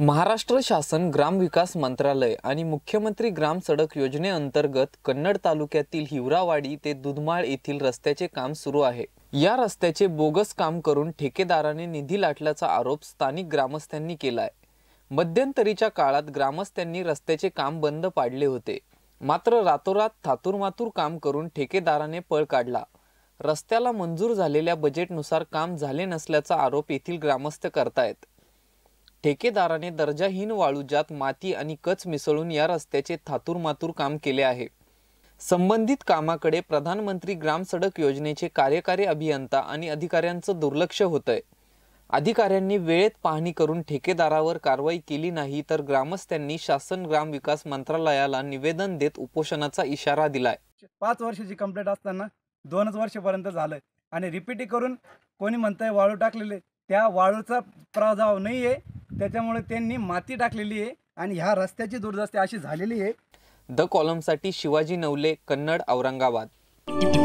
महाराष्ट्र शासन ग्रामविकास मंत्रालय आणि मुख्यमंत्री ग्राम सडक योजनेअंतर्गत कन्नड तालुक्यातील हिवरावाडी ते दुधमाळ येथील रस्त्याचे काम सुरू आहे या रस्त्याचे बोगस काम करून ठेकेदाराने निधी लाटल्याचा आरोप स्थानिक ग्रामस्थांनी केलाय मध्यंतरीच्या काळात ग्रामस्थांनी रस्त्याचे काम बंद पाडले होते मात्र रातोरात थातुरमातूर काम करून ठेकेदाराने पळ काढला रस्त्याला मंजूर झालेल्या बजेटनुसार काम झाले नसल्याचा आरोप येथील ग्रामस्थ करतायत ठेकेदाराने दर्जाहीन वाळूजात माती आणि कच मिसळून या रस्त्याचे थातूरमातूर काम केले आहे संबंधित कामाकडे प्रधानमंत्री ग्राम सडक योजनेचे कार्यकारी अभियंता आणि अधिकाऱ्यांचं दुर्लक्ष होतंय अधिकाऱ्यांनी वेळेत पाहणी करून ठेकेदारावर कारवाई केली नाही तर ग्रामस्थांनी शासन ग्राम विकास मंत्रालयाला निवेदन देत उपोषणाचा इशारा दिलाय पाच वर्षाची कंप्लेंट असताना दोनच वर्षपर्यंत झालंय आणि रिपीट करून कोणी म्हणतंय वाळू टाकलेले त्या वाळूचा प्राजाव नाही आहे त्याच्यामुळे त्यांनी माती टाकलेली आहे आणि ह्या रस्त्याची दुर्दस्ती अशी झालेली आहे द कॉलमसाठी शिवाजी नवले कन्नड औरंगाबाद